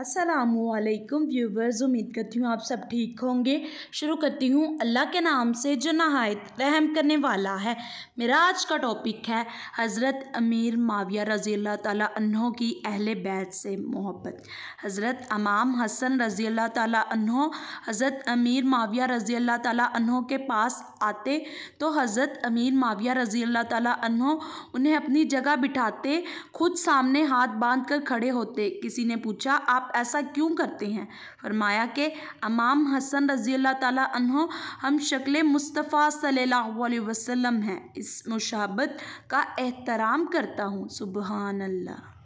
Aslam viewers उम्मीद करती हूँ आप सब ठीक होंगे शुरू करती हूँ अल्लाह के नाम से जो नहायत रहम करने वाला है मेरा आज का टॉपिक है हज़रत अमीर माविया रज़ी अल्लाह तहों की अहल बैत से मोहब्बत हज़रत अमाम हसन रज़ी अल्लाह तहों हज़रत अमीर माविया रज़ी अल्लाह तहों के पास आते तो हज़रत अमीर माविया रज़ी अल्लाह तहों उन्हें अपनी जगह बिठाते खुद सामने हाथ बांध कर खड़े होते किसी ने पूछा आप ऐसा क्यों करते हैं फरमाया कि अमाम हसन रज़ी अल्लाह तहों हम शक्ल मुस्तफ़ा सल्ला वसम हैं इस मुशाबत का एहतराम करता हूँ सुबहानल्ला